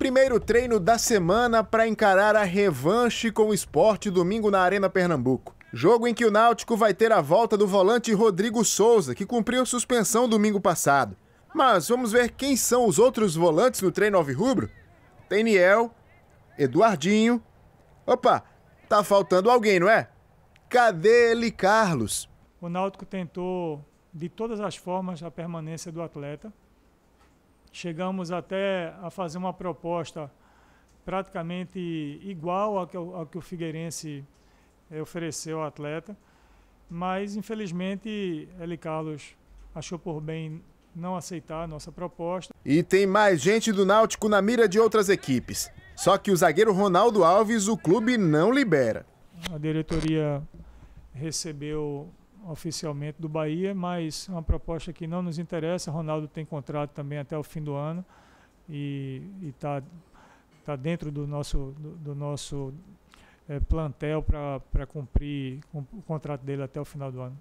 Primeiro treino da semana para encarar a revanche com o esporte domingo na Arena Pernambuco. Jogo em que o Náutico vai ter a volta do volante Rodrigo Souza, que cumpriu suspensão domingo passado. Mas vamos ver quem são os outros volantes no treino alvirrubro? Niel, Eduardinho. Opa, tá faltando alguém, não é? Cadê ele, Carlos? O Náutico tentou de todas as formas a permanência do atleta. Chegamos até a fazer uma proposta praticamente igual ao que, ao que o Figueirense eh, ofereceu ao atleta, mas infelizmente Eli Carlos achou por bem não aceitar a nossa proposta. E tem mais gente do Náutico na mira de outras equipes. Só que o zagueiro Ronaldo Alves o clube não libera. A diretoria recebeu oficialmente do Bahia, mas é uma proposta que não nos interessa. Ronaldo tem contrato também até o fim do ano e está tá dentro do nosso, do, do nosso é, plantel para cumprir o contrato dele até o final do ano.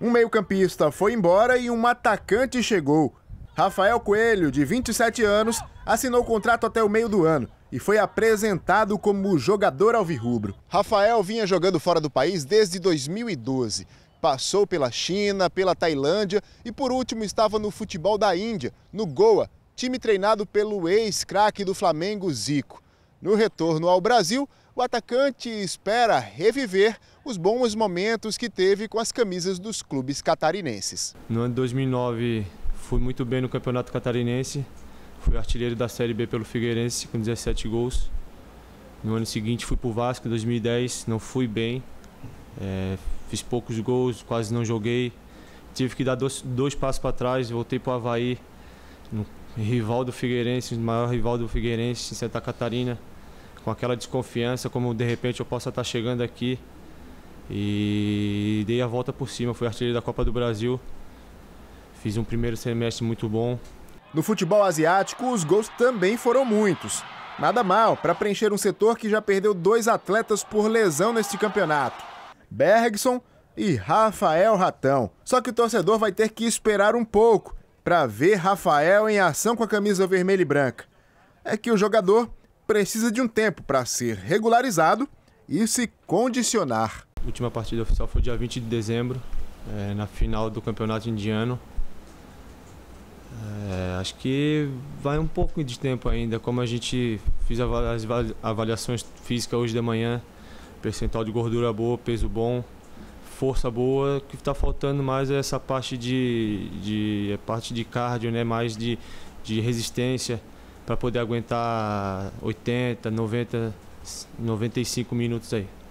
Um meio-campista foi embora e um atacante chegou. Rafael Coelho, de 27 anos, assinou o contrato até o meio do ano e foi apresentado como jogador alvirrubro. Rafael vinha jogando fora do país desde 2012 passou pela China, pela Tailândia e por último estava no futebol da Índia, no Goa, time treinado pelo ex-craque do Flamengo Zico. No retorno ao Brasil, o atacante espera reviver os bons momentos que teve com as camisas dos clubes catarinenses. No ano de 2009, fui muito bem no Campeonato Catarinense. Fui artilheiro da Série B pelo Figueirense, com 17 gols. No ano seguinte, fui para o Vasco, em 2010. Não fui bem. É, fiz poucos gols, quase não joguei. Tive que dar dois, dois passos para trás, voltei para o Havaí, no rival do Figueirense, o maior rival do Figueirense em Santa Catarina, com aquela desconfiança, como de repente eu possa estar tá chegando aqui. E dei a volta por cima, fui artilheiro da Copa do Brasil. Fiz um primeiro semestre muito bom. No futebol asiático, os gols também foram muitos. Nada mal para preencher um setor que já perdeu dois atletas por lesão neste campeonato. Bergson e Rafael Ratão. Só que o torcedor vai ter que esperar um pouco para ver Rafael em ação com a camisa vermelha e branca. É que o jogador precisa de um tempo para ser regularizado e se condicionar. A última partida oficial foi dia 20 de dezembro, é, na final do campeonato indiano. É, acho que vai um pouco de tempo ainda, como a gente fez avaliações físicas hoje de manhã percentual de gordura boa, peso bom, força boa. O que está faltando mais é essa parte de, de é parte de cardio, né? mais de, de resistência para poder aguentar 80, 90, 95 minutos aí.